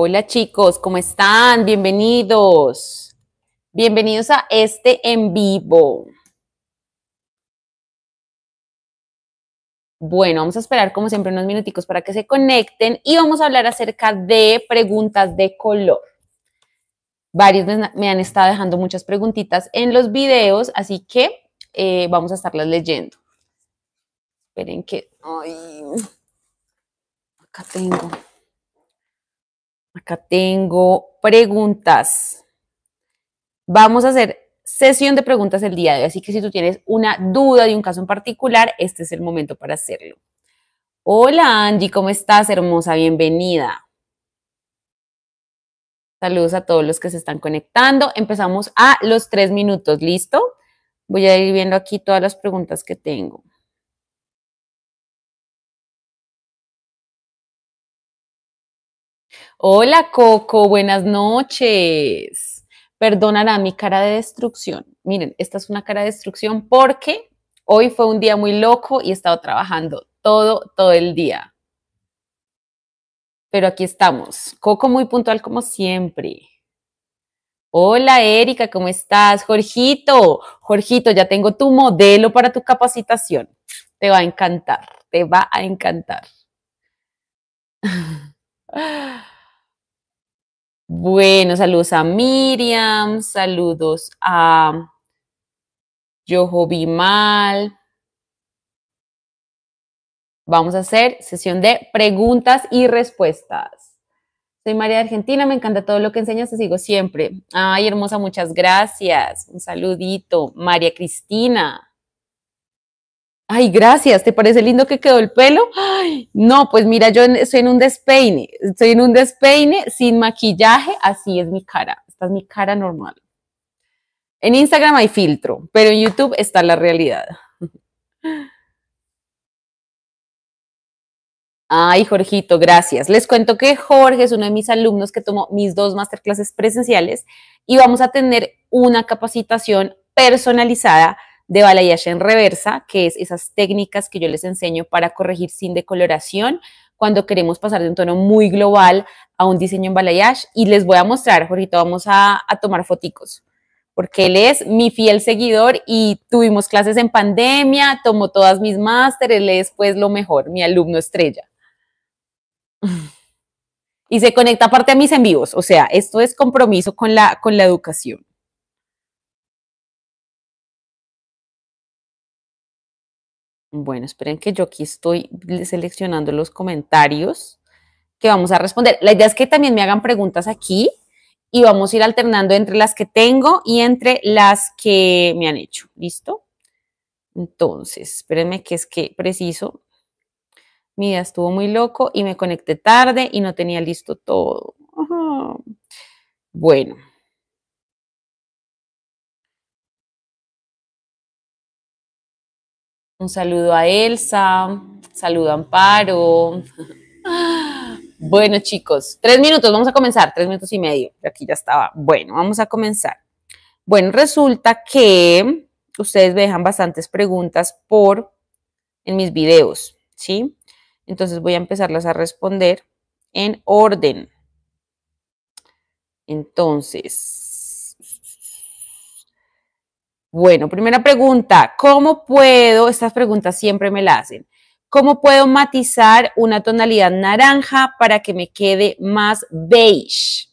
Hola chicos, ¿cómo están? Bienvenidos. Bienvenidos a este en vivo. Bueno, vamos a esperar como siempre unos minuticos para que se conecten y vamos a hablar acerca de preguntas de color. Varios me han estado dejando muchas preguntitas en los videos, así que eh, vamos a estarlas leyendo. Esperen que... acá tengo. Acá tengo preguntas. Vamos a hacer sesión de preguntas el día de hoy, así que si tú tienes una duda de un caso en particular, este es el momento para hacerlo. Hola Angie, ¿cómo estás? Hermosa, bienvenida. Saludos a todos los que se están conectando. Empezamos a los tres minutos, ¿listo? Voy a ir viendo aquí todas las preguntas que tengo. Hola Coco, buenas noches. a mi cara de destrucción. Miren, esta es una cara de destrucción porque hoy fue un día muy loco y he estado trabajando todo, todo el día. Pero aquí estamos. Coco muy puntual como siempre. Hola Erika, ¿cómo estás? Jorgito, Jorgito, ya tengo tu modelo para tu capacitación. Te va a encantar, te va a encantar. Bueno, saludos a Miriam, saludos a Bimal. Vamos a hacer sesión de preguntas y respuestas. Soy María de Argentina, me encanta todo lo que enseñas, te sigo siempre. Ay, hermosa, muchas gracias. Un saludito. María Cristina. Ay, gracias, ¿te parece lindo que quedó el pelo? no, pues mira, yo estoy en un despeine, estoy en un despeine sin maquillaje, así es mi cara, esta es mi cara normal. En Instagram hay filtro, pero en YouTube está la realidad. Ay, Jorgito, gracias. Les cuento que Jorge es uno de mis alumnos que tomó mis dos masterclasses presenciales y vamos a tener una capacitación personalizada de balayage en reversa, que es esas técnicas que yo les enseño para corregir sin decoloración cuando queremos pasar de un tono muy global a un diseño en balayage. Y les voy a mostrar, ahorita vamos a, tomar foticos, porque él es mi fiel seguidor y tuvimos clases en pandemia, tomó todas mis másteres, él es pues lo mejor, mi alumno estrella. Y se conecta aparte a mis en vivos, o sea, esto es compromiso con la, con la educación. Bueno, esperen que yo aquí estoy seleccionando los comentarios que vamos a responder. La idea es que también me hagan preguntas aquí y vamos a ir alternando entre las que tengo y entre las que me han hecho. ¿Listo? Entonces, espérenme que es que preciso. Mi estuvo muy loco y me conecté tarde y no tenía listo todo. Bueno, Un saludo a Elsa, saludo a Amparo. Bueno, chicos, tres minutos, vamos a comenzar, tres minutos y medio. Aquí ya estaba. Bueno, vamos a comenzar. Bueno, resulta que ustedes me dejan bastantes preguntas por en mis videos, ¿sí? Entonces voy a empezarlas a responder en orden. Entonces, bueno, primera pregunta, ¿cómo puedo, estas preguntas siempre me las hacen, ¿cómo puedo matizar una tonalidad naranja para que me quede más beige?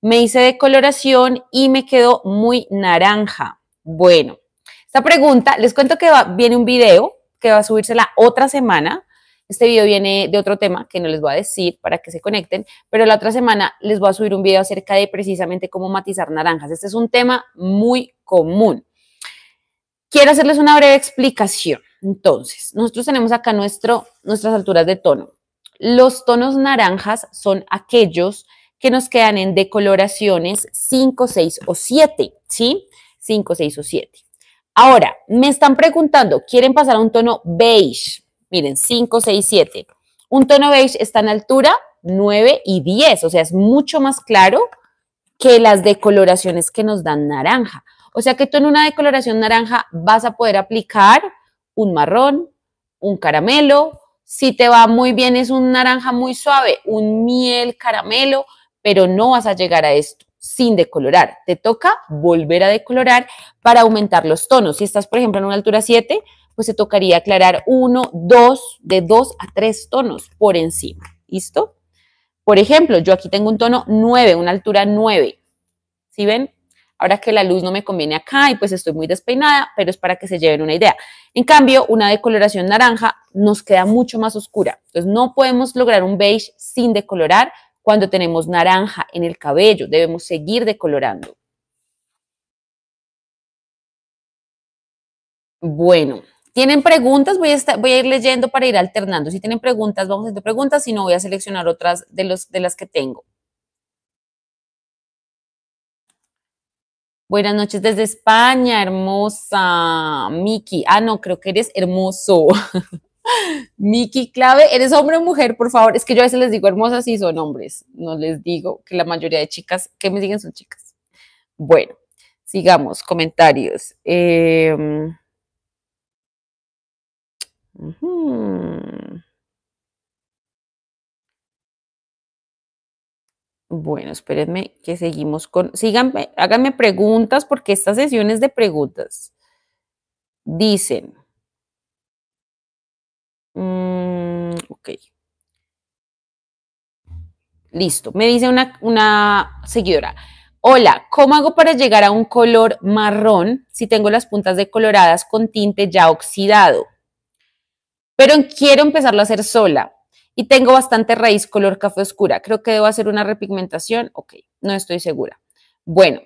Me hice decoloración y me quedó muy naranja. Bueno, esta pregunta, les cuento que viene un video que va a subirse la otra semana. Este video viene de otro tema que no les voy a decir para que se conecten, pero la otra semana les voy a subir un video acerca de precisamente cómo matizar naranjas. Este es un tema muy común. Quiero hacerles una breve explicación. Entonces, nosotros tenemos acá nuestro, nuestras alturas de tono. Los tonos naranjas son aquellos que nos quedan en decoloraciones 5, 6 o 7, ¿sí? 5, 6 o 7. Ahora, me están preguntando, ¿quieren pasar a un tono beige? Miren, 5, 6, 7. Un tono beige está en altura 9 y 10, o sea, es mucho más claro que las decoloraciones que nos dan naranja. O sea que tú en una decoloración naranja vas a poder aplicar un marrón, un caramelo. Si te va muy bien es un naranja muy suave, un miel caramelo, pero no vas a llegar a esto sin decolorar. Te toca volver a decolorar para aumentar los tonos. Si estás, por ejemplo, en una altura 7, pues se tocaría aclarar uno, dos de dos a tres tonos por encima. ¿Listo? Por ejemplo, yo aquí tengo un tono 9, una altura 9. ¿Sí ven? ahora que la luz no me conviene acá y pues estoy muy despeinada, pero es para que se lleven una idea. En cambio, una decoloración naranja nos queda mucho más oscura. Entonces, no podemos lograr un beige sin decolorar. Cuando tenemos naranja en el cabello, debemos seguir decolorando. Bueno, ¿tienen preguntas? Voy a, ir leyendo para ir alternando. Si tienen preguntas, vamos a hacer preguntas. Si no, voy a seleccionar otras de, de las que tengo. Buenas noches desde España, hermosa. Miki, ah, no, creo que eres hermoso. Miki Clave, ¿eres hombre o mujer? Por favor, es que yo a veces les digo hermosas y son hombres. No les digo que la mayoría de chicas que me siguen son chicas. Bueno, sigamos, comentarios. Em, Bueno, espérenme que seguimos con. Síganme, háganme preguntas porque estas sesiones de preguntas. Dicen. Mm, ok. Listo. Me dice una, una seguidora. Hola, ¿cómo hago para llegar a un color marrón si tengo las puntas decoloradas con tinte ya oxidado? Pero quiero empezarlo a hacer sola. Y tengo bastante raíz color café oscura. Creo que debo hacer una repigmentación. Ok, no estoy segura. Bueno,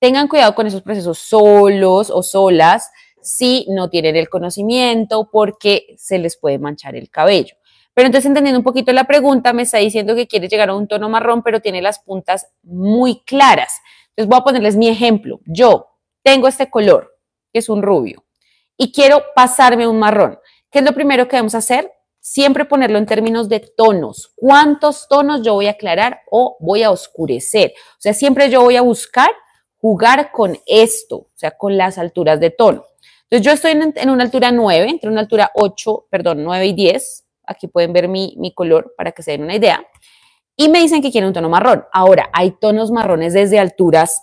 tengan cuidado con esos procesos solos o solas si no tienen el conocimiento porque se les puede manchar el cabello. Pero entonces entendiendo un poquito la pregunta, me está diciendo que quiere llegar a un tono marrón, pero tiene las puntas muy claras. Entonces voy a ponerles mi ejemplo. Yo tengo este color, que es un rubio, y quiero pasarme un marrón. ¿Qué es lo primero que debemos hacer? siempre ponerlo en términos de tonos. ¿Cuántos tonos yo voy a aclarar o voy a oscurecer? O sea, siempre yo voy a buscar jugar con esto, o sea, con las alturas de tono. Entonces yo estoy en, una altura 9, entre una altura 8, perdón, 9 y 10. Aquí pueden ver mi, mi color para que se den una idea. Y me dicen que quieren un tono marrón. Ahora, hay tonos marrones desde alturas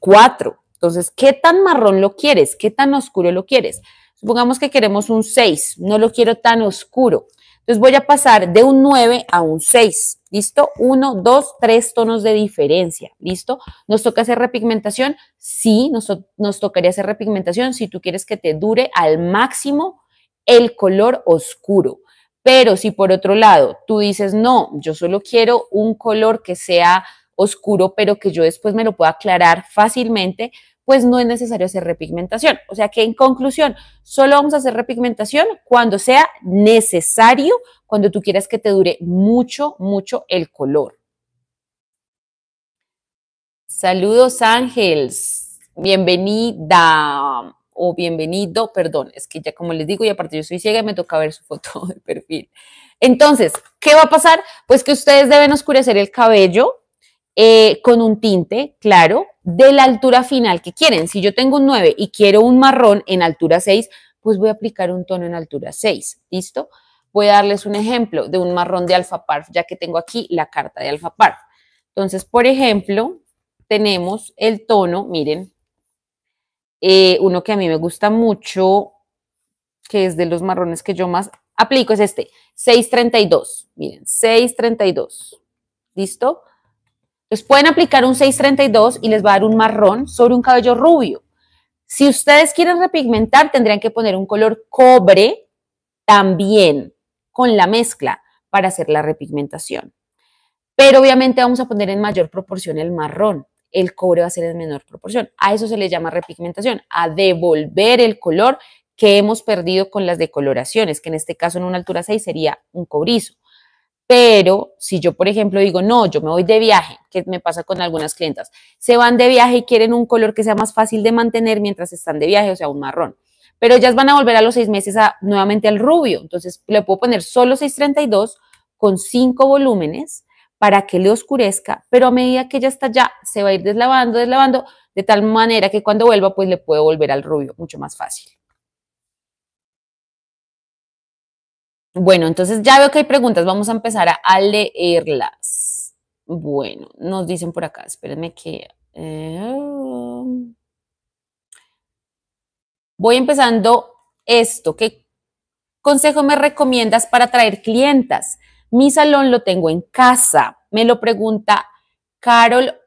4. Entonces, ¿qué tan marrón lo quieres? ¿Qué tan oscuro lo quieres? Supongamos que queremos un 6, no lo quiero tan oscuro. Entonces voy a pasar de un 9 a un 6, ¿listo? Uno, dos, tres tonos de diferencia, ¿listo? ¿Nos toca hacer repigmentación? Sí, nos tocaría hacer repigmentación si tú quieres que te dure al máximo el color oscuro. Pero si por otro lado tú dices, no, yo solo quiero un color que sea oscuro, pero que yo después me lo pueda aclarar fácilmente, pues no es necesario hacer repigmentación. O sea que en conclusión, solo vamos a hacer repigmentación cuando sea necesario, cuando tú quieras que te dure mucho, mucho el color. Saludos Ángeles, bienvenida o bienvenido, perdón, es que ya como les digo y aparte yo soy ciega y me toca ver su foto de perfil. Entonces, ¿qué va a pasar? Pues que ustedes deben oscurecer el cabello eh, con un tinte claro de la altura final que quieren. Si yo tengo un 9 y quiero un marrón en altura 6, pues voy a aplicar un tono en altura 6, ¿listo? Voy a darles un ejemplo de un marrón de alfa parf, ya que tengo aquí la carta de alfa parf. Entonces, por ejemplo, tenemos el tono, miren, eh, uno que a mí me gusta mucho, que es de los marrones que yo más aplico, es este, 632, miren, 632, ¿listo? Les pueden aplicar un 632 y les va a dar un marrón sobre un cabello rubio. Si ustedes quieren repigmentar, tendrían que poner un color cobre también con la mezcla para hacer la repigmentación. Pero obviamente vamos a poner en mayor proporción el marrón, el cobre va a ser en menor proporción. A eso se le llama repigmentación, a devolver el color que hemos perdido con las decoloraciones, que en este caso en una altura 6 sería un cobrizo. Pero si yo, por ejemplo, digo, no, yo me voy de viaje, que me pasa con algunas clientas, se van de viaje y quieren un color que sea más fácil de mantener mientras están de viaje, o sea, un marrón. Pero ellas van a volver a los seis meses nuevamente al rubio. Entonces, le puedo poner solo 632 con cinco volúmenes para que le oscurezca, pero a medida que ya está ya, se va a ir deslavando, deslavando, de tal manera que cuando vuelva, pues le puedo volver al rubio, mucho más fácil. Bueno, entonces ya veo que hay preguntas, vamos a empezar a, leerlas. Bueno, nos dicen por acá, espérenme que... Eh, voy empezando esto, ¿qué consejo me recomiendas para atraer clientas? Mi salón lo tengo en casa, me lo pregunta Carol,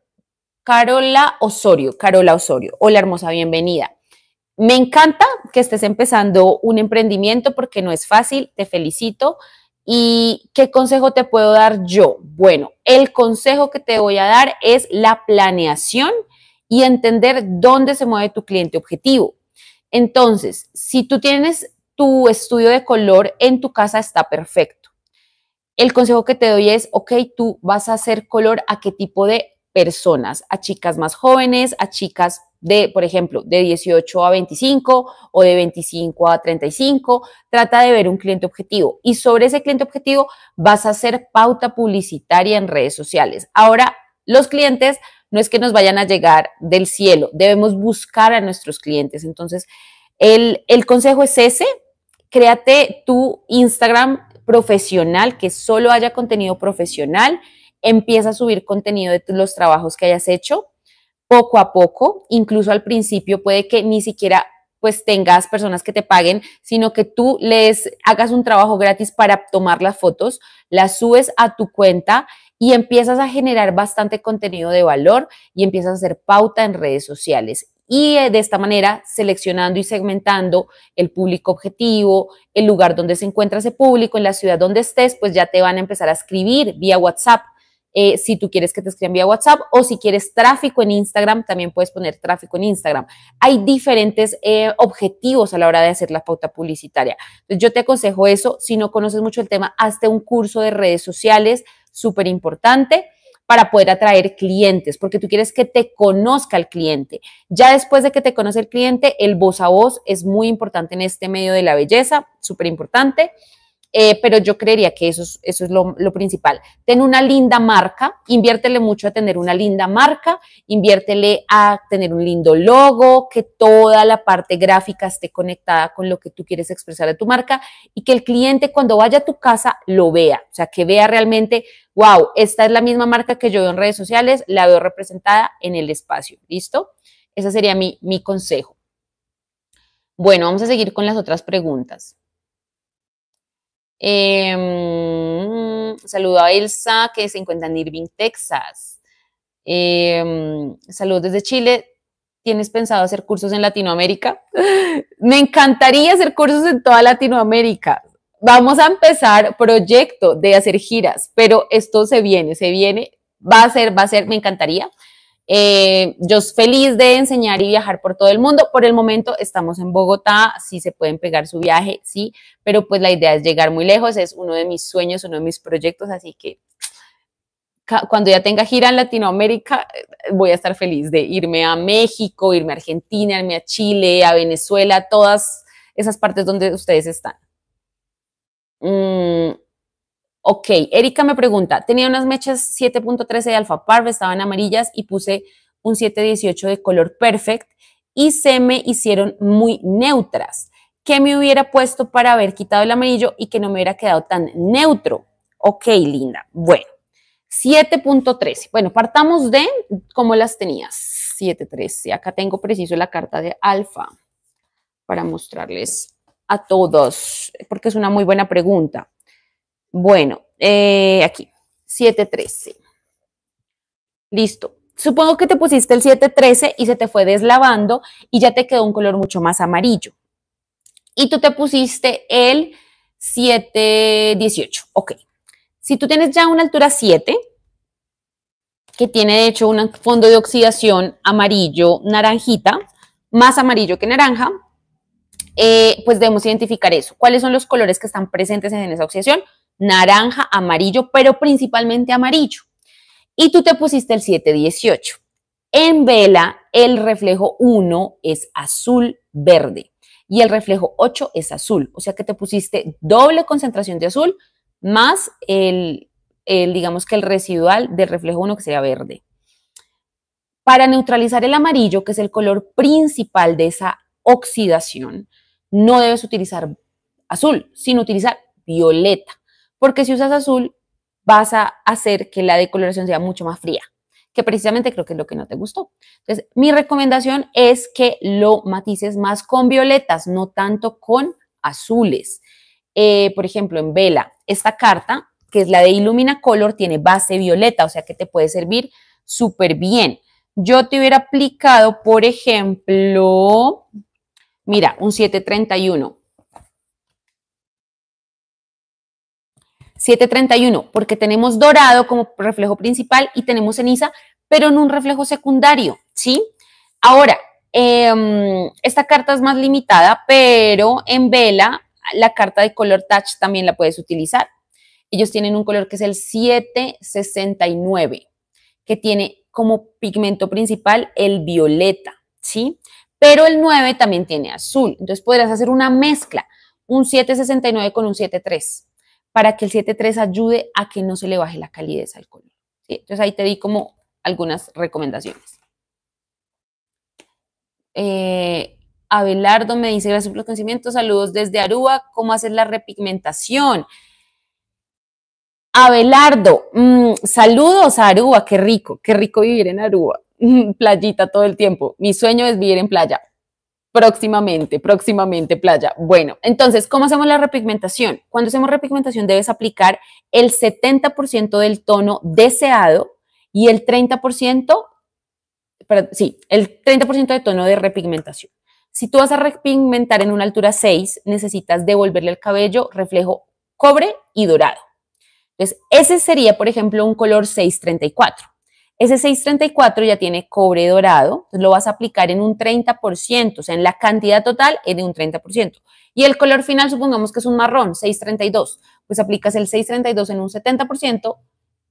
Carola Osorio, Carola Osorio. Hola hermosa, bienvenida. Me encanta que estés empezando un emprendimiento porque no es fácil, te felicito. ¿Y qué consejo te puedo dar yo? Bueno, el consejo que te voy a dar es la planeación y entender dónde se mueve tu cliente objetivo. Entonces, si tú tienes tu estudio de color en tu casa, está perfecto. El consejo que te doy es, ok, tú vas a hacer color a qué tipo de personas, a chicas más jóvenes, a chicas de, por ejemplo, de 18 a 25 o de 25 a 35. Trata de ver un cliente objetivo y sobre ese cliente objetivo vas a hacer pauta publicitaria en redes sociales. Ahora, los clientes no es que nos vayan a llegar del cielo, debemos buscar a nuestros clientes. Entonces, el, el consejo es ese, créate tu Instagram profesional, que solo haya contenido profesional, empieza a subir contenido de los trabajos que hayas hecho poco a poco, incluso al principio puede que ni siquiera pues tengas personas que te paguen, sino que tú les hagas un trabajo gratis para tomar las fotos, las subes a tu cuenta y empiezas a generar bastante contenido de valor y empiezas a hacer pauta en redes sociales. Y eh, de esta manera, seleccionando y segmentando el público objetivo, el lugar donde se encuentra ese público, en la ciudad donde estés, pues ya te van a empezar a escribir vía WhatsApp eh, si tú quieres que te escriban vía WhatsApp o si quieres tráfico en Instagram, también puedes poner tráfico en Instagram. Hay diferentes eh, objetivos a la hora de hacer la pauta publicitaria. yo te aconsejo eso. Si no conoces mucho el tema, hazte un curso de redes sociales, súper importante para poder atraer clientes, porque tú quieres que te conozca el cliente. Ya después de que te conoce el cliente, el voz a voz es muy importante en este medio de la belleza, súper importante. Eh, pero yo creería que eso es, lo, principal. Ten una linda marca, inviértele mucho a tener una linda marca, inviértele a tener un lindo logo, que toda la parte gráfica esté conectada con lo que tú quieres expresar de tu marca y que el cliente cuando vaya a tu casa lo vea, o sea, que vea realmente, wow, esta es la misma marca que yo veo en redes sociales, la veo representada en el espacio, ¿listo? Ese sería mi consejo. Bueno, vamos a seguir con las otras preguntas. Eh, saludo a Elsa, que se encuentra en Irving, Texas. Eh, saludos desde Chile. ¿Tienes pensado hacer cursos en Latinoamérica? Me encantaría hacer cursos en toda Latinoamérica. Vamos a empezar proyecto de hacer giras, pero esto se viene, se viene, va a ser, va a ser, me encantaría. Eh, yo yo feliz de enseñar y viajar por todo el mundo. Por el momento estamos en Bogotá, sí se pueden pegar su viaje, sí, pero pues la idea es llegar muy lejos, es uno de mis sueños, uno de mis proyectos, así que cuando ya tenga gira en Latinoamérica, eh, voy a estar feliz de irme a México, irme a Argentina, irme a Chile, a Venezuela, todas esas partes donde ustedes están. Mm, Ok, Erika me pregunta, tenía unas mechas 7.13 de alfa Parve, estaban amarillas y puse un 7.18 de color perfect y se me hicieron muy neutras. ¿Qué me hubiera puesto para haber quitado el amarillo y que no me hubiera quedado tan neutro? Ok, linda. Bueno, 7.13. Bueno, partamos de cómo las tenías. 7.13. Acá tengo preciso la carta de alfa para mostrarles a todos, porque es una muy buena pregunta. Bueno, eh, aquí, 713. Listo. Supongo que te pusiste el 713 y se te fue deslavando y ya te quedó un color mucho más amarillo. Y tú te pusiste el 718. Ok. Si tú tienes ya una altura 7, que tiene de hecho un fondo de oxidación amarillo naranjita, más amarillo que naranja, eh, pues debemos identificar eso. ¿Cuáles son los colores que están presentes en esa oxidación? naranja, amarillo, pero principalmente amarillo. Y tú te pusiste el 718. En vela, el reflejo 1 es azul verde y el reflejo 8 es azul. O sea que te pusiste doble concentración de azul más el, digamos que el residual del reflejo 1 que sería verde. Para neutralizar el amarillo, que es el color principal de esa oxidación, no debes utilizar azul, sino utilizar violeta. Porque si usas azul, vas a hacer que la decoloración sea mucho más fría, que precisamente creo que es lo que no te gustó. Entonces, mi recomendación es que lo matices más con violetas, no tanto con azules. Eh, por ejemplo, en vela, esta carta, que es la de Illumina Color, tiene base violeta, o sea que te puede servir súper bien. Yo te hubiera aplicado, por ejemplo, mira, un 731 731, porque tenemos dorado como reflejo principal y tenemos ceniza, pero en un reflejo secundario, ¿sí? Ahora, em, esta carta es más limitada, pero en vela la carta de color touch también la puedes utilizar. Ellos tienen un color que es el 769, que tiene como pigmento principal el violeta, ¿sí? Pero el 9 también tiene azul, entonces podrás hacer una mezcla, un 769 con un 73 para que el 7.3 ayude a que no se le baje la calidez al color. Entonces ahí te di como algunas recomendaciones. Eh, Abelardo me dice, gracias por los conocimientos, saludos desde Aruba, ¿cómo hacer la repigmentación? Abelardo, mm, saludos a Aruba, qué rico, qué rico vivir en Aruba, playita todo el tiempo, mi sueño es vivir en playa. Próximamente, próximamente, playa. Bueno, entonces, ¿cómo hacemos la repigmentación? Cuando hacemos repigmentación debes aplicar el 70% del tono deseado y el 30%, perdón, sí, el 30% de tono de repigmentación. Si tú vas a repigmentar en una altura 6, necesitas devolverle al cabello reflejo cobre y dorado. Entonces, ese sería, por ejemplo, un color 634. Ese 634 ya tiene cobre dorado, lo vas a aplicar en un 30%, o sea, en la cantidad total es de un 30%. Y el color final, supongamos que es un marrón, 632, pues aplicas el 632 en un 70%,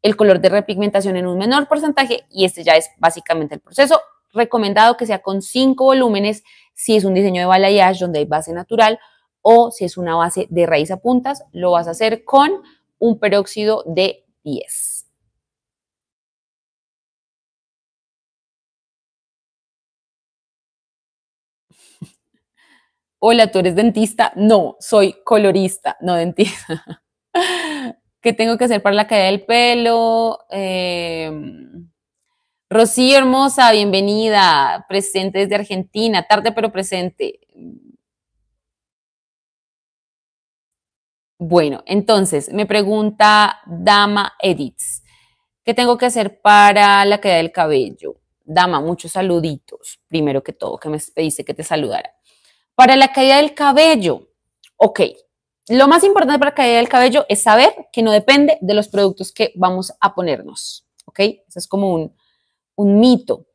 el color de repigmentación en un menor porcentaje y este ya es básicamente el proceso. Recomendado que sea con 5 volúmenes si es un diseño de balayage donde hay base natural o si es una base de raíz a puntas, lo vas a hacer con un peróxido de 10. hola, ¿tú eres dentista? No, soy colorista, no dentista. ¿Qué tengo que hacer para la caída del pelo? Em, Rocío Hermosa, bienvenida, presente desde Argentina, tarde pero presente. Bueno, entonces me pregunta Dama Edits, ¿qué tengo que hacer para la caída del cabello? Dama, muchos saluditos, primero que todo, que me dice que te saludara. Para la caída del cabello, ok. Lo más importante para la caída del cabello es saber que no depende de los productos que vamos a ponernos, ok. Eso es como un, un mito.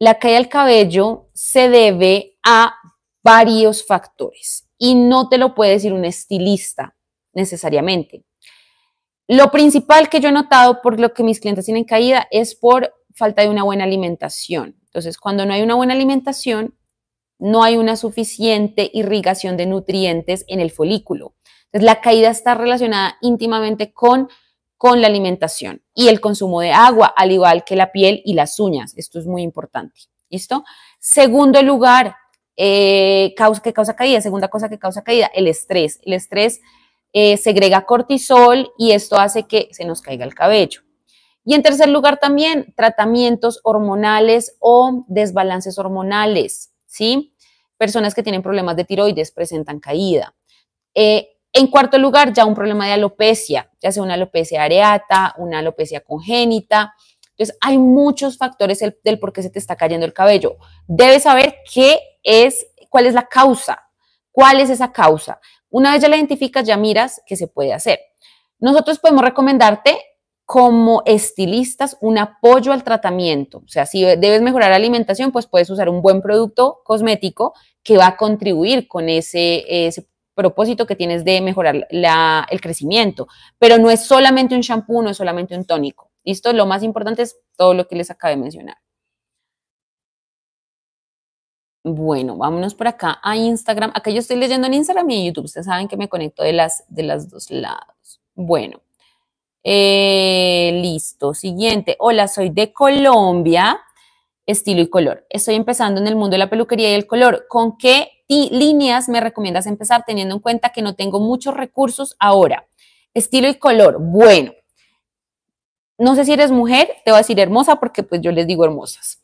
La caída del cabello se debe a varios factores y no te lo puede decir un estilista necesariamente. Lo principal que yo he notado por lo que mis clientes tienen caída es por falta de una buena alimentación. Entonces, cuando no hay una buena alimentación, no hay una suficiente irrigación de nutrientes en el folículo. Entonces, la caída está relacionada íntimamente con, con la alimentación y el consumo de agua, al igual que la piel y las uñas. Esto es muy importante. ¿Listo? Segundo lugar, eh, que causa caída. Segunda cosa que causa caída, el estrés. El estrés eh, segrega cortisol y esto hace que se nos caiga el cabello. Y en tercer lugar también, tratamientos hormonales o desbalances hormonales, ¿sí? Personas que tienen problemas de tiroides presentan caída. Eh, en cuarto lugar, ya un problema de alopecia, ya sea una alopecia areata, una alopecia congénita. Entonces, hay muchos factores del, del por qué se te está cayendo el cabello. Debes saber qué es, cuál es la causa, cuál es esa causa. Una vez ya la identificas, ya miras qué se puede hacer. Nosotros podemos recomendarte como estilistas un apoyo al tratamiento. O sea, si debes mejorar la alimentación, pues puedes usar un buen producto cosmético que va a contribuir con ese, propósito que tienes de mejorar el crecimiento. Pero no es solamente un shampoo, no es solamente un tónico. ¿Listo? Lo más importante es todo lo que les acabé de mencionar. Bueno, vámonos por acá a Instagram. Acá yo estoy leyendo en Instagram y en YouTube. Ustedes saben que me conecto de las, de las dos lados. Bueno, eh, listo. Siguiente. Hola, soy de Colombia estilo y color. Estoy empezando en el mundo de la peluquería y el color. ¿Con qué líneas me recomiendas empezar teniendo en cuenta que no tengo muchos recursos ahora? Estilo y color. Bueno, no sé si eres mujer, te voy a decir hermosa porque pues yo les digo hermosas.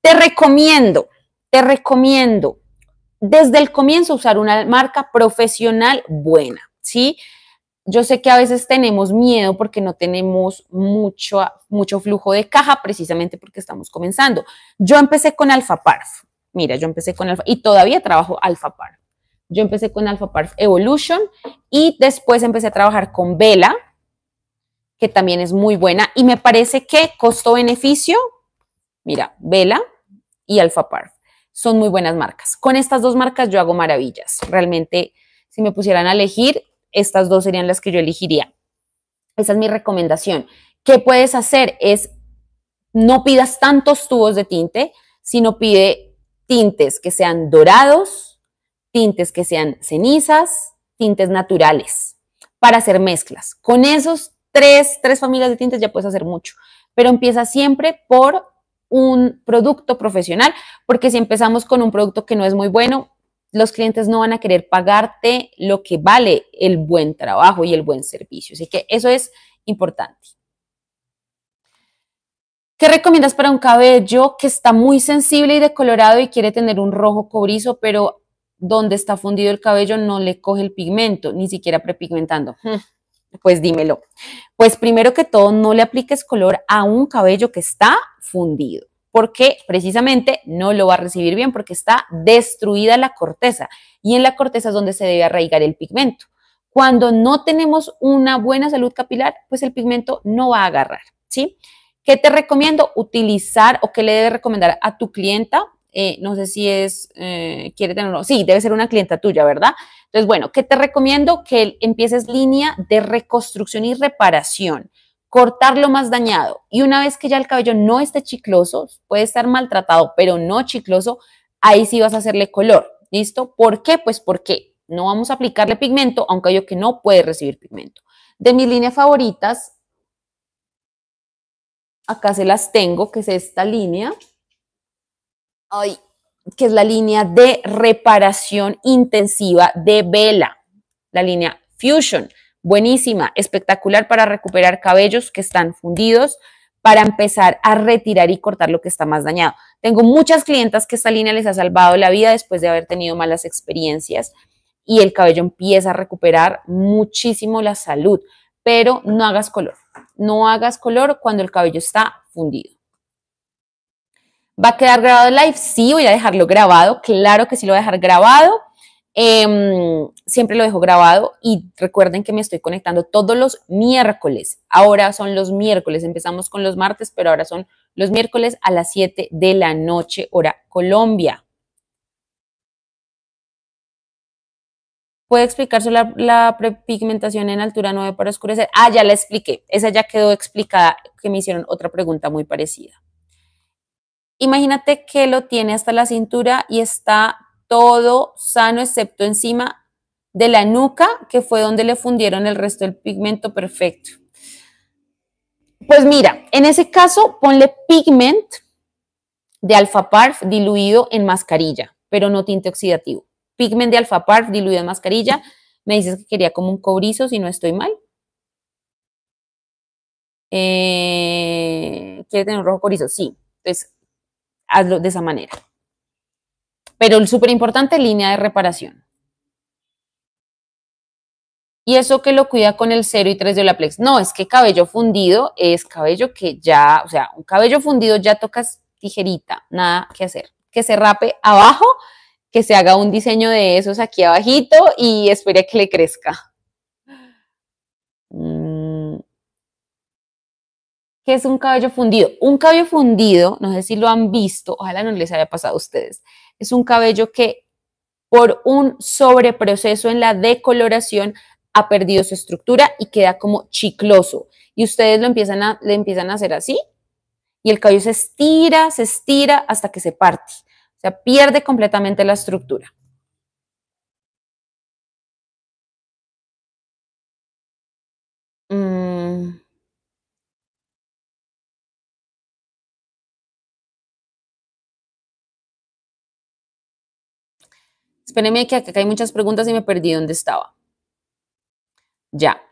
Te recomiendo, te recomiendo desde el comienzo usar una marca profesional buena, ¿sí? yo sé que a veces tenemos miedo porque no tenemos mucho, mucho flujo de caja precisamente porque estamos comenzando. Yo empecé con Parf, Mira, yo empecé con Alpha y todavía trabajo Parf. Yo empecé con Parf Evolution y después empecé a trabajar con Vela, que también es muy buena y me parece que costo-beneficio, mira, Vela y Parf son muy buenas marcas. Con estas dos marcas yo hago maravillas. Realmente, si me pusieran a elegir, estas dos serían las que yo elegiría. Esa es mi recomendación. ¿Qué puedes hacer? Es no pidas tantos tubos de tinte, sino pide tintes que sean dorados, tintes que sean cenizas, tintes naturales para hacer mezclas. Con esos tres, tres familias de tintes ya puedes hacer mucho, pero empieza siempre por un producto profesional, porque si empezamos con un producto que no es muy bueno, los clientes no van a querer pagarte lo que vale el buen trabajo y el buen servicio. Así que eso es importante. ¿Qué recomiendas para un cabello que está muy sensible y decolorado y quiere tener un rojo cobrizo, pero donde está fundido el cabello no le coge el pigmento, ni siquiera prepigmentando? Hmm, pues dímelo. Pues primero que todo, no le apliques color a un cabello que está fundido porque precisamente no lo va a recibir bien porque está destruida la corteza y en la corteza es donde se debe arraigar el pigmento. Cuando no tenemos una buena salud capilar, pues el pigmento no va a agarrar, ¿sí? ¿Qué te recomiendo utilizar o qué le debes recomendar a tu clienta? Eh, no sé si es, eh, quiere tenerlo, sí, debe ser una clienta tuya, ¿verdad? Entonces, bueno, ¿qué te recomiendo? Que empieces línea de reconstrucción y reparación cortar lo más dañado. Y una vez que ya el cabello no esté chicloso, puede estar maltratado, pero no chicloso, ahí sí vas a hacerle color. ¿Listo? ¿Por qué? Pues porque no vamos a aplicarle pigmento aunque yo que no puede recibir pigmento. De mis líneas favoritas, acá se las tengo, que es esta línea. que es la línea de reparación intensiva de vela, la línea Fusion buenísima, espectacular para recuperar cabellos que están fundidos, para empezar a retirar y cortar lo que está más dañado. Tengo muchas clientas que esta línea les ha salvado la vida después de haber tenido malas experiencias y el cabello empieza a recuperar muchísimo la salud, pero no hagas color, no hagas color cuando el cabello está fundido. ¿Va a quedar grabado el live? Sí, voy a dejarlo grabado, claro que sí lo voy a dejar grabado. Em, siempre lo dejo grabado y recuerden que me estoy conectando todos los miércoles. Ahora son los miércoles, empezamos con los martes, pero ahora son los miércoles a las 7 de la noche, hora Colombia. ¿Puede explicarse la, la prepigmentación en altura 9 para oscurecer? Ah, ya la expliqué. Esa ya quedó explicada, que me hicieron otra pregunta muy parecida. Imagínate que lo tiene hasta la cintura y está todo sano excepto encima de la nuca, que fue donde le fundieron el resto del pigmento perfecto. Pues mira, en ese caso ponle pigment de parf diluido en mascarilla, pero no tinte oxidativo. Pigment de parf diluido en mascarilla. Me dices que quería como un cobrizo, si no estoy mal. Eh, ¿Quieres tener un rojo cobrizo? Sí. Entonces, hazlo de esa manera. Pero el súper importante, línea de reparación. Y eso que lo cuida con el 0 y 3 de Olaplex. No, es que cabello fundido es cabello que ya, o sea, un cabello fundido ya tocas tijerita, nada que hacer. Que se rape abajo, que se haga un diseño de esos aquí abajito y espere que le crezca. Mm. ¿Qué es un cabello fundido? Un cabello fundido, no sé si lo han visto, ojalá no les haya pasado a ustedes es un cabello que por un sobreproceso en la decoloración ha perdido su estructura y queda como chicloso. Y ustedes lo empiezan a, empiezan a hacer así y el cabello se estira, se estira hasta que se parte. O sea, pierde completamente la estructura. Espérenme que acá hay muchas preguntas y me perdí dónde estaba. Ya.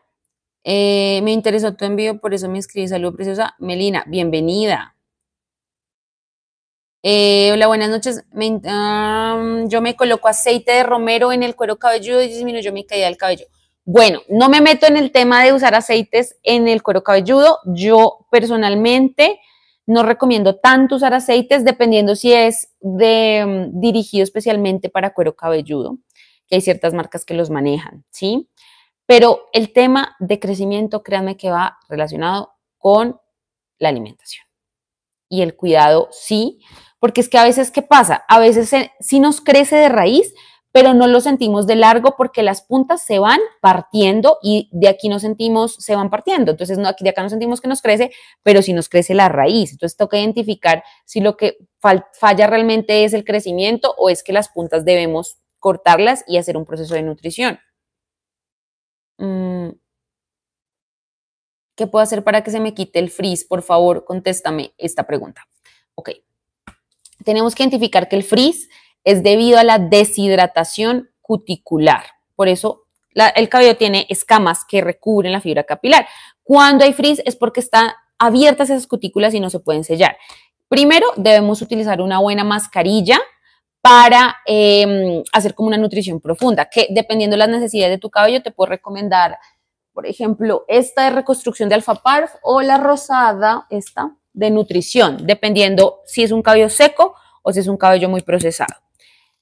Eh, me interesó tu envío, por eso me inscribí. Saludo preciosa. Melina, bienvenida. Eh, hola, buenas noches. yo me coloco aceite de romero en el cuero cabelludo y disminuyó mi caída del cabello. Bueno, no me meto en el tema de usar aceites en el cuero cabelludo. Yo personalmente no recomiendo tanto usar aceites dependiendo si es de, mm, dirigido especialmente para cuero cabelludo, que hay ciertas marcas que los manejan, ¿sí? Pero el tema de crecimiento, créanme que va relacionado con la alimentación y el cuidado, sí, porque es que a veces, ¿qué pasa? A veces si nos crece de raíz, pero no lo sentimos de largo porque las puntas se van partiendo y de aquí nos sentimos, se van partiendo. Entonces, no, aquí de acá no sentimos que nos crece, pero sí nos crece la raíz. Entonces, toca identificar si lo que falla realmente es el crecimiento o es que las puntas debemos cortarlas y hacer un proceso de nutrición. Mm. ¿Qué puedo hacer para que se me quite el frizz? Por favor, contéstame esta pregunta. Ok. Tenemos que identificar que el frizz es debido a la deshidratación cuticular. Por eso el cabello tiene escamas que recubren la fibra capilar. Cuando hay frizz es porque están abiertas esas cutículas y no se pueden sellar. Primero debemos utilizar una buena mascarilla para em, hacer como una nutrición profunda, que dependiendo de las necesidades de tu cabello te puedo recomendar, por ejemplo, esta de reconstrucción de alfaparf o la rosada, esta de nutrición, dependiendo si es un cabello seco o si es un cabello muy procesado.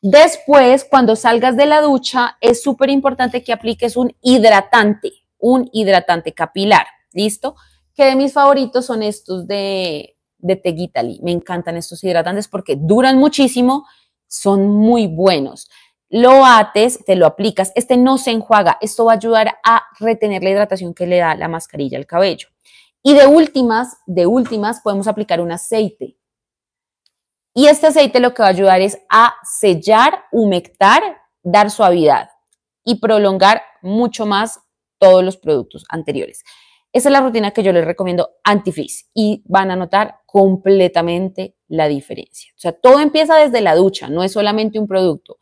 Después, cuando salgas de la ducha, es súper importante que apliques un hidratante, un hidratante capilar, ¿listo? Que de mis favoritos son estos de, de Tegitali. Me encantan estos hidratantes porque duran muchísimo, son muy buenos. Lo ates, te lo aplicas. Este no se enjuaga. Esto va a ayudar a retener la hidratación que le da la mascarilla al cabello. Y de últimas, de últimas, podemos aplicar un aceite. Y este aceite lo que va a ayudar es a sellar, humectar, dar suavidad y prolongar mucho más todos los productos anteriores. Esa es la rutina que yo les recomiendo antifreeze y van a notar completamente la diferencia. O sea, todo empieza desde la ducha, no es solamente un producto,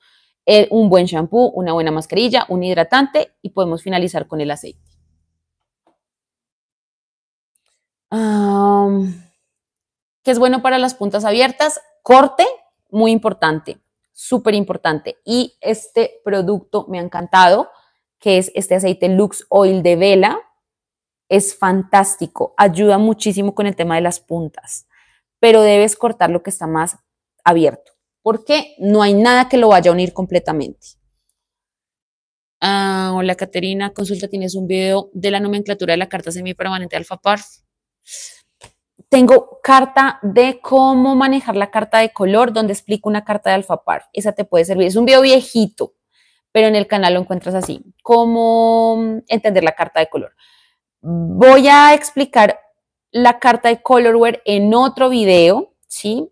eh, un buen shampoo, una buena mascarilla, un hidratante y podemos finalizar con el aceite. ¿Qué es bueno para las puntas abiertas? corte, muy importante, súper importante. Y este producto me ha encantado, que es este aceite Lux Oil de vela. Es fantástico, ayuda muchísimo con el tema de las puntas, pero debes cortar lo que está más abierto, porque no hay nada que lo vaya a unir completamente. Ah, hola Caterina, consulta, tienes un video de la nomenclatura de la carta semipermanente Alfa Parf. Tengo carta de cómo manejar la carta de color, donde explico una carta de alfapar. Esa te puede servir. Es un video viejito, pero en el canal lo encuentras así. Cómo entender la carta de color. Voy a explicar la carta de colorware en otro video, ¿sí?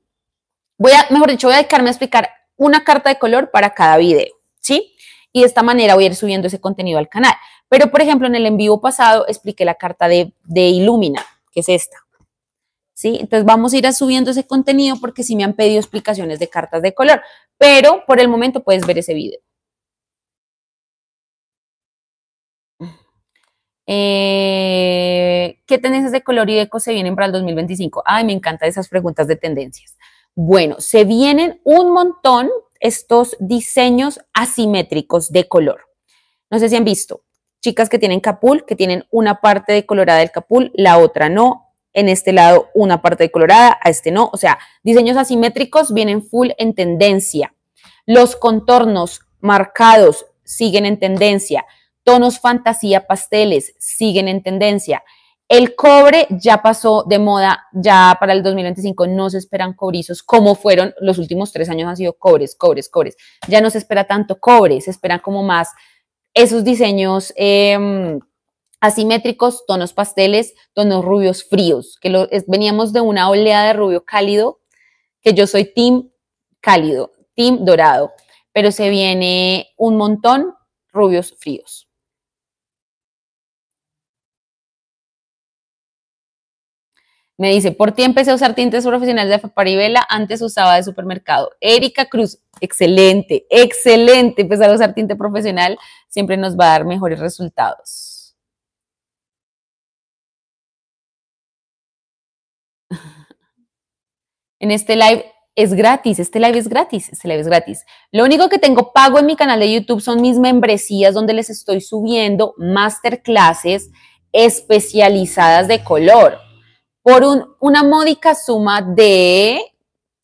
Voy a, mejor dicho, voy a dedicarme a explicar una carta de color para cada video, ¿sí? Y de esta manera voy a ir subiendo ese contenido al canal. Pero, por ejemplo, en el en vivo pasado expliqué la carta de, de Illumina, que es esta. ¿sí? Entonces vamos a ir subiendo ese contenido porque sí me han pedido explicaciones de cartas de color, pero por el momento puedes ver ese video. Eh, ¿Qué tendencias de color y eco se vienen para el 2025? Ay, me encantan esas preguntas de tendencias. Bueno, se vienen un montón estos diseños asimétricos de color. No sé si han visto, chicas que tienen capul, que tienen una parte colorada del capul, la otra no, en este lado una parte colorada, a este no. O sea, diseños asimétricos vienen full en tendencia. Los contornos marcados siguen en tendencia. Tonos fantasía pasteles siguen en tendencia. El cobre ya pasó de moda, ya para el 2025 no se esperan cobrizos como fueron los últimos tres años han sido cobres, cobres, cobres. Ya no se espera tanto cobre, se esperan como más esos diseños em, asimétricos, tonos pasteles, tonos rubios fríos, que veníamos de una oleada de rubio cálido, que yo soy team cálido, team dorado, pero se viene un montón rubios fríos. Me dice, por ti empecé a usar tintes profesionales de Faparibela, antes usaba de supermercado. Erika Cruz, excelente, excelente empezar a usar tinte profesional, siempre nos va a dar mejores resultados. en este live es gratis, este live es gratis, este live es gratis. Lo único que tengo pago en mi canal de YouTube son mis membresías donde les estoy subiendo masterclasses especializadas de color por una módica suma de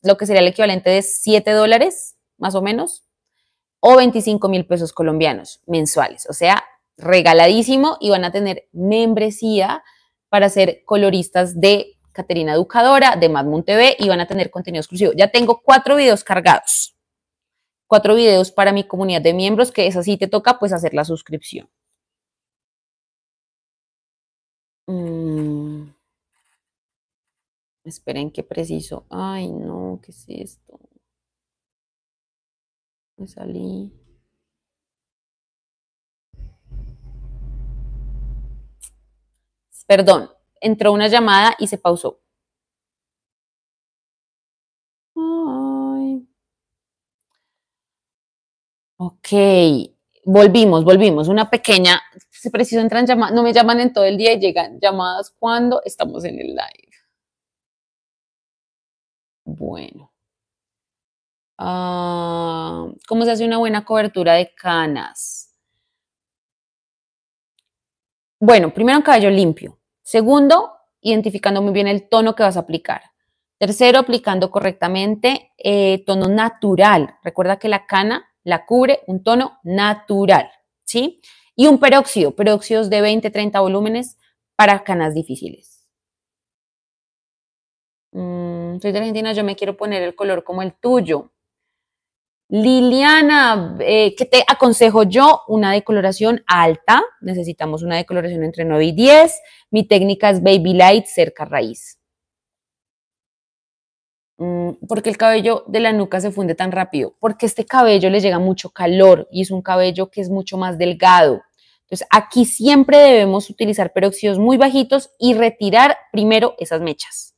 lo que sería el equivalente de 7 dólares, más o menos, o 25 mil pesos colombianos mensuales. O sea, regaladísimo y van a tener membresía para ser coloristas de Caterina Educadora de Madmoon TV y van a tener contenido exclusivo. Ya tengo cuatro videos cargados, cuatro videos para mi comunidad de miembros, que es así, te toca pues hacer la suscripción. Mm. Esperen que preciso. Ay, no, ¿qué es esto? Me salí. Perdón, entró una llamada y se pausó. Ok, volvimos, volvimos. Una pequeña, se preciso entran llamadas, no me llaman en todo el día y llegan llamadas cuando estamos en el live. Bueno. Ah, ¿Cómo se hace una buena cobertura de canas? Bueno, primero un cabello limpio. Segundo, identificando muy bien el tono que vas a aplicar. Tercero, aplicando correctamente eh, tono natural. Recuerda que la cana la cubre un tono natural, ¿sí? Y un peróxido, peróxidos de 20, 30 volúmenes para canas difíciles. Mm, soy de Argentina, yo me quiero poner el color como el tuyo. Liliana, eh, ¿qué te aconsejo yo? Una decoloración alta. Necesitamos una decoloración entre 9 y 10. Mi técnica es Baby Light cerca raíz. Mm, porque el cabello de la nuca se funde tan rápido? Porque este cabello le llega mucho calor y es un cabello que es mucho más delgado. Entonces, aquí siempre debemos utilizar peróxidos muy bajitos y retirar primero esas mechas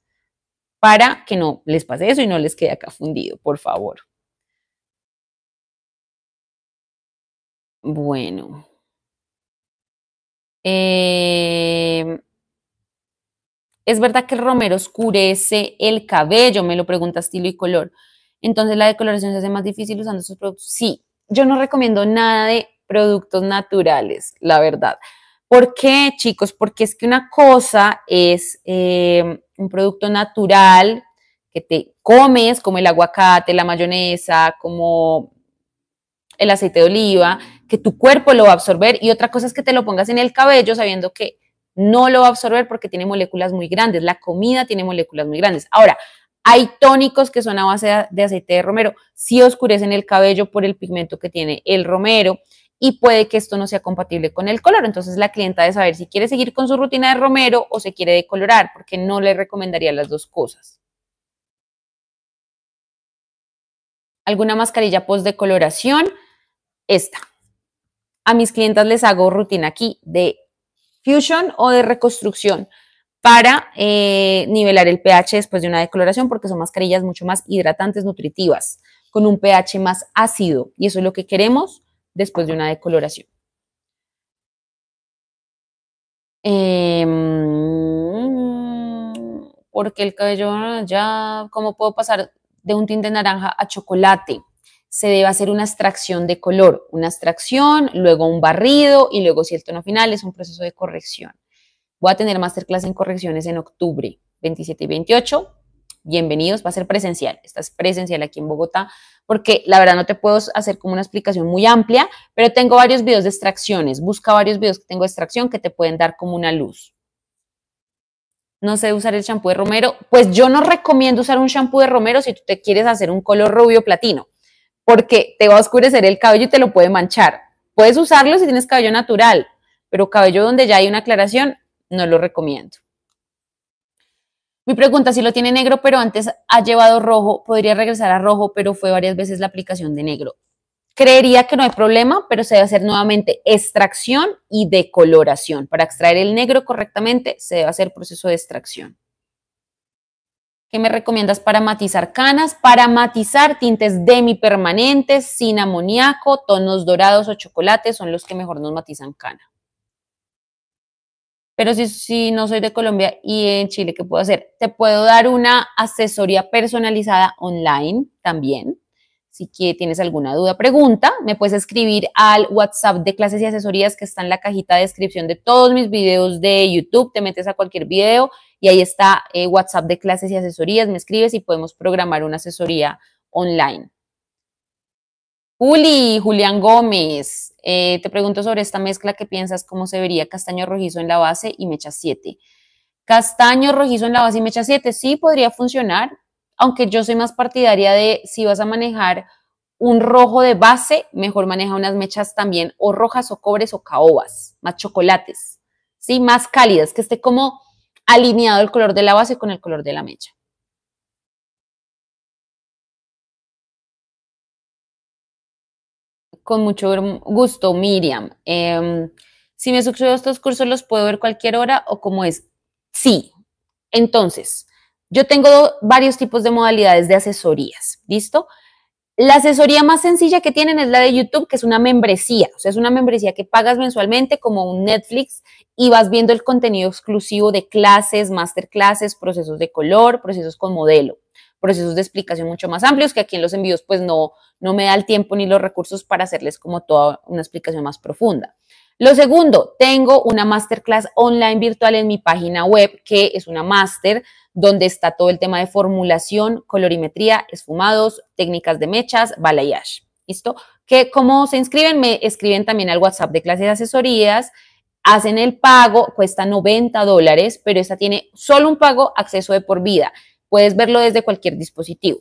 para que no les pase eso y no les quede acá fundido, por favor. Bueno. Em, es verdad que el romero oscurece el cabello, me lo pregunta estilo y color. Entonces la decoloración se hace más difícil usando esos productos. Sí, yo no recomiendo nada de productos naturales, la verdad. ¿Por qué, chicos? Porque es que una cosa es em, un producto natural que te comes, como el aguacate, la mayonesa, como el aceite de oliva, que tu cuerpo lo va a absorber y otra cosa es que te lo pongas en el cabello sabiendo que no lo va a absorber porque tiene moléculas muy grandes, la comida tiene moléculas muy grandes. Ahora, hay tónicos que son a base de aceite de romero, si oscurecen el cabello por el pigmento que tiene el romero y puede que esto no sea compatible con el color. Entonces la clienta debe saber si quiere seguir con su rutina de romero o se quiere decolorar, porque no le recomendaría las dos cosas. ¿Alguna mascarilla post decoloración? esta. A mis clientas les hago rutina aquí de fusion o de reconstrucción para eh, nivelar el pH después de una decoloración porque son mascarillas mucho más hidratantes, nutritivas, con un pH más ácido y eso es lo que queremos después de una decoloración. Em, porque el cabello ya, ¿cómo puedo pasar de un tinte naranja a chocolate? se debe hacer una extracción de color, una extracción, luego un barrido y luego si el tono final es un proceso de corrección. Voy a tener masterclass en correcciones en octubre 27 y 28. Bienvenidos, va a ser presencial. Estás presencial aquí en Bogotá porque la verdad no te puedo hacer como una explicación muy amplia, pero tengo varios videos de extracciones. Busca varios videos que tengo de extracción que te pueden dar como una luz. No sé usar el champú de romero. Pues yo no recomiendo usar un champú de romero si tú te quieres hacer un color rubio platino porque te va a oscurecer el cabello y te lo puede manchar. Puedes usarlo si tienes cabello natural, pero cabello donde ya hay una aclaración, no lo recomiendo. Mi pregunta, si lo tiene negro, pero antes ha llevado rojo, podría regresar a rojo, pero fue varias veces la aplicación de negro. Creería que no hay problema, pero se debe hacer nuevamente extracción y decoloración. Para extraer el negro correctamente, se debe hacer proceso de extracción. ¿Qué me recomiendas para matizar canas? Para matizar tintes demi-permanentes, sin amoníaco, tonos dorados o chocolate, son los que mejor nos matizan cana. Pero si, si no soy de Colombia y en Chile, ¿qué puedo hacer? Te puedo dar una asesoría personalizada online también. Si tienes alguna duda, pregunta, me puedes escribir al WhatsApp de clases y asesorías que está en la cajita de descripción de todos mis videos de YouTube. Te metes a cualquier video y ahí está eh, WhatsApp de clases y asesorías, me escribes y podemos programar una asesoría online. Juli, Julián Gómez, eh, te pregunto sobre esta mezcla, que piensas cómo se vería castaño rojizo en la base y mecha 7? Castaño rojizo en la base y mecha 7, sí podría funcionar, aunque yo soy más partidaria de si vas a manejar un rojo de base, mejor maneja unas mechas también o rojas o cobres o caobas, más chocolates, sí, más cálidas, que esté como alineado el color de la base con el color de la mecha. Con mucho gusto, Miriam. Em, si me suscribo a estos cursos, los puedo ver cualquier hora o como es. Sí. Entonces, yo tengo varios tipos de modalidades de asesorías. ¿Listo? La asesoría más sencilla que tienen es la de YouTube, que es una membresía. O sea, es una membresía que pagas mensualmente como un Netflix y vas viendo el contenido exclusivo de clases, masterclasses, procesos de color, procesos con modelo, procesos de explicación mucho más amplios, que aquí en los envíos pues no, no me da el tiempo ni los recursos para hacerles como toda una explicación más profunda. Lo segundo, tengo una masterclass online virtual en mi página web, que es una master donde está todo el tema de formulación, colorimetría, esfumados, técnicas de mechas, balayage. ¿Listo? Que como se inscriben, me escriben también al WhatsApp de clases de asesorías, hacen el pago, cuesta 90 dólares, pero esta tiene solo un pago, acceso de por vida. Puedes verlo desde cualquier dispositivo.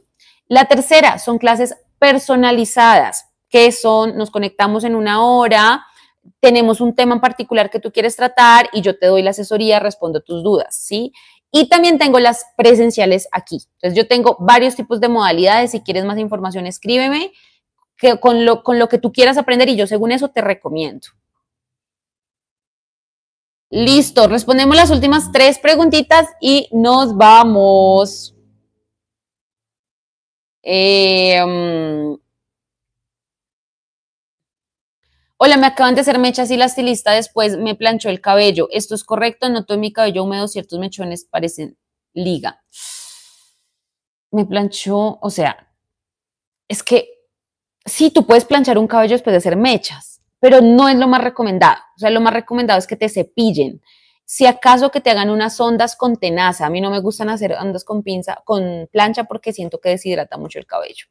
La tercera son clases personalizadas, que son, nos conectamos en una hora, tenemos un tema en particular que tú quieres tratar y yo te doy la asesoría, respondo tus dudas, ¿sí? Y también tengo las presenciales aquí. Entonces yo tengo varios tipos de modalidades. Si quieres más información, escríbeme que con, lo, con lo que tú quieras aprender y yo según eso te recomiendo. Listo, respondemos las últimas tres preguntitas y nos vamos. Eh, mm, Hola, me acaban de hacer mechas y la estilista después me planchó el cabello. Esto es correcto, noto en mi cabello húmedo ciertos mechones parecen liga. Me planchó, o sea, es que sí, tú puedes planchar un cabello después de hacer mechas, pero no es lo más recomendado. O sea, lo más recomendado es que te cepillen. Si acaso que te hagan unas ondas con tenaza, a mí no me gustan hacer ondas con pinza, con plancha porque siento que deshidrata mucho el cabello.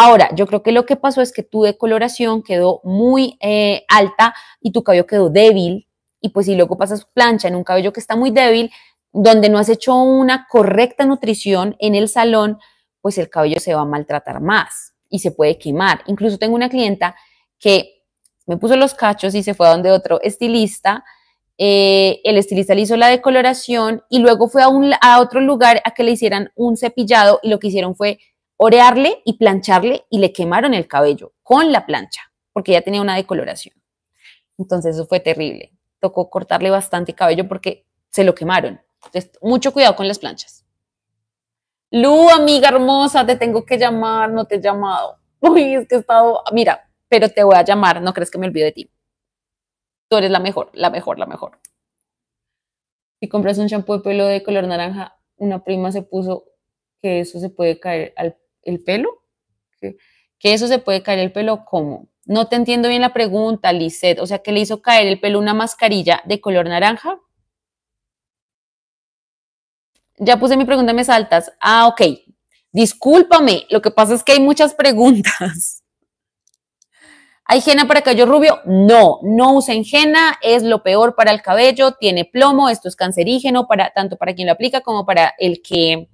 Ahora, yo creo que lo que pasó es que tu decoloración quedó muy eh, alta y tu cabello quedó débil. Y pues si luego pasas plancha en un cabello que está muy débil, donde no has hecho una correcta nutrición en el salón, pues el cabello se va a maltratar más y se puede quemar. Incluso tengo una clienta que me puso los cachos y se fue a donde otro estilista. Eh, el estilista le hizo la decoloración y luego fue a, un, a otro lugar a que le hicieran un cepillado y lo que hicieron fue orearle y plancharle y le quemaron el cabello con la plancha, porque ya tenía una decoloración. Entonces eso fue terrible. Tocó cortarle bastante cabello porque se lo quemaron. Entonces, mucho cuidado con las planchas. Lu, amiga hermosa, te tengo que llamar, no te he llamado. Uy, es que he estado, mira, pero te voy a llamar, no crees que me olvido de ti. Tú eres la mejor, la mejor, la mejor. Si compras un shampoo de pelo de color naranja, una prima se puso que eso se puede caer al el pelo? Que eso se puede caer el pelo, ¿cómo? No te entiendo bien la pregunta, Lisette. O sea, que le hizo caer el pelo una mascarilla de color naranja. Ya puse mi pregunta, me saltas. Ah, ok. Discúlpame, lo que pasa es que hay muchas preguntas. ¿Hay henna para cabello rubio? No, no usen henna, es lo peor para el cabello, tiene plomo, esto es cancerígeno para, tanto para quien lo aplica como para el que,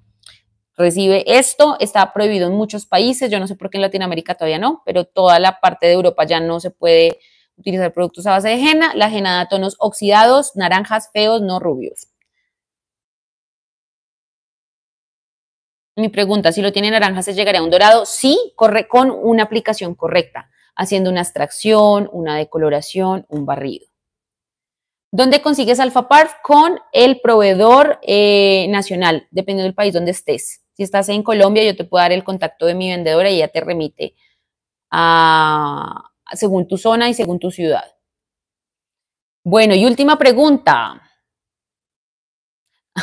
recibe esto, está prohibido en muchos países, yo no sé por qué en Latinoamérica todavía no, pero toda la parte de Europa ya no se puede utilizar productos a base de henna, la henna da tonos oxidados, naranjas, feos, no rubios. Mi pregunta, si lo tiene naranja, ¿se llegaría a un dorado? Sí, corre con una aplicación correcta, haciendo una extracción, una decoloración, un barrido. ¿Dónde consigues Parf? Con el proveedor eh, nacional, dependiendo del país donde estés. Si estás en Colombia, yo te puedo dar el contacto de mi vendedora y ella te remite según tu zona y según tu ciudad. Bueno, y última pregunta.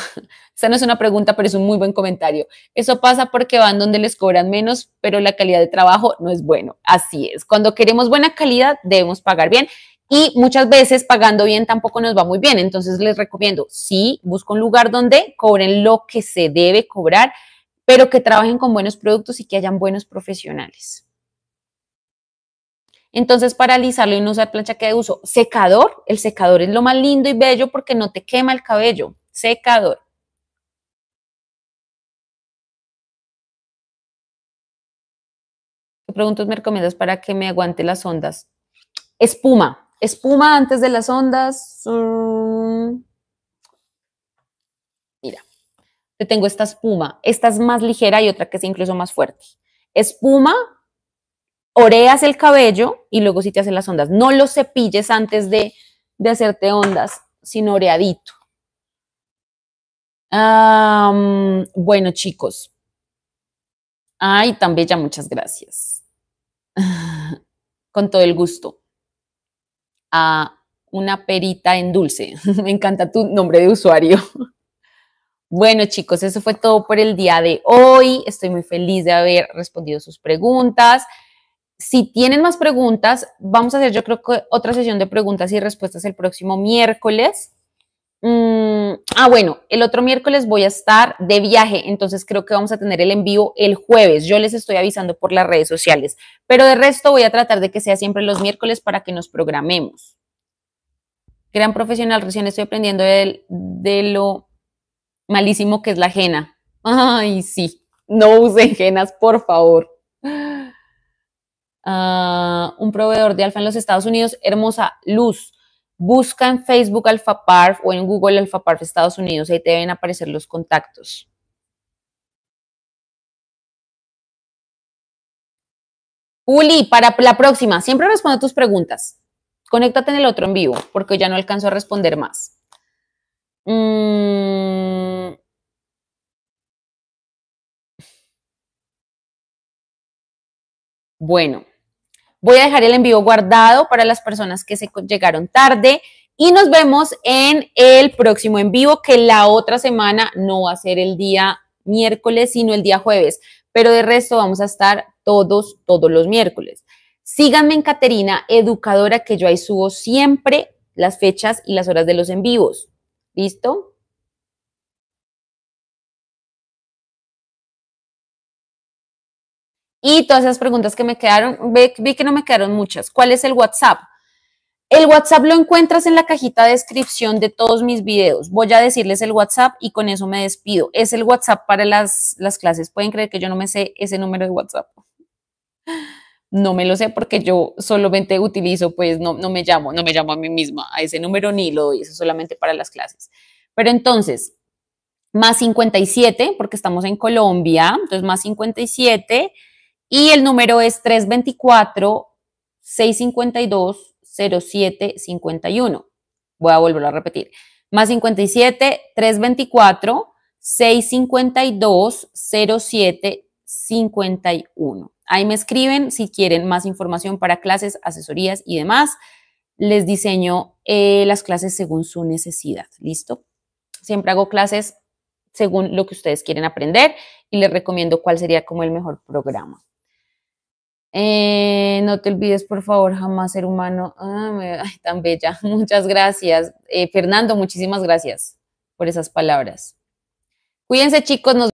Esta no es una pregunta, pero es un muy buen comentario. Eso pasa porque van donde les cobran menos, pero la calidad de trabajo no es bueno. Así es. Cuando queremos buena calidad, debemos pagar bien. Y muchas veces pagando bien tampoco nos va muy bien. Entonces les recomiendo, sí, busco un lugar donde cobren lo que se debe cobrar pero que trabajen con buenos productos y que hayan buenos profesionales. Entonces, paralizarlo y no usar plancha que de uso, secador, el secador es lo más lindo y bello porque no te quema el cabello, secador. ¿Qué preguntas me recomiendas para que me aguante las ondas? Espuma, espuma antes de las ondas. Mm. tengo esta espuma, esta es más ligera y otra que es incluso más fuerte. Espuma, oreas el cabello y luego sí te hacen las ondas. No lo cepilles antes de, hacerte ondas, sino oreadito. bueno, chicos. Ay, tan bella, muchas gracias. Con todo el gusto. A ah, una perita en dulce. Me encanta tu nombre de usuario. Bueno, chicos, eso fue todo por el día de hoy. Estoy muy feliz de haber respondido sus preguntas. Si tienen más preguntas, vamos a hacer yo creo que otra sesión de preguntas y respuestas el próximo miércoles. Mm, ah, bueno, el otro miércoles voy a estar de viaje, entonces creo que vamos a tener el envío el jueves. Yo les estoy avisando por las redes sociales, pero de resto voy a tratar de que sea siempre los miércoles para que nos programemos. Gran profesional, recién estoy aprendiendo de lo malísimo que es la ajena. Ay, sí, no usen jenas, por favor. Ah, un proveedor de alfa en los Estados Unidos, hermosa luz. Busca en Facebook Alfa Parf o en Google Parf Estados Unidos, ahí te deben aparecer los contactos. Uli, para la próxima, siempre respondo tus preguntas. Conéctate en el otro en vivo, porque ya no alcanzo a responder más. Mm, Bueno, voy a dejar el envío guardado para las personas que se llegaron tarde y nos vemos en el próximo en vivo que la otra semana no va a ser el día miércoles, sino el día jueves, pero de resto vamos a estar todos, todos los miércoles. Síganme en Caterina Educadora, que yo ahí subo siempre las fechas y las horas de los envíos. ¿Listo? Y todas esas preguntas que me quedaron, vi que no me quedaron muchas. ¿Cuál es el WhatsApp? El WhatsApp lo encuentras en la cajita de descripción de todos mis videos. Voy a decirles el WhatsApp y con eso me despido. Es el WhatsApp para las, clases. Pueden creer que yo no me sé ese número de WhatsApp. No me lo sé porque yo solamente utilizo, pues no, no me llamo, no me llamo a mí misma a ese número ni lo doy, eso solamente para las clases. Pero entonces, más 57, porque estamos en Colombia, entonces más 57. Y el número es 324-652-0751. Voy a volverlo a repetir. Más 57 324 652 0751. Ahí me escriben si quieren más información para clases, asesorías y demás. Les diseño eh, las clases según su necesidad. ¿Listo? Siempre hago clases según lo que ustedes quieren aprender y les recomiendo cuál sería como el mejor programa. Eh, no te olvides, por favor, jamás ser humano. Ah, ay, tan bella. Muchas gracias. Eh, Fernando, muchísimas gracias por esas palabras. Cuídense, chicos. Nos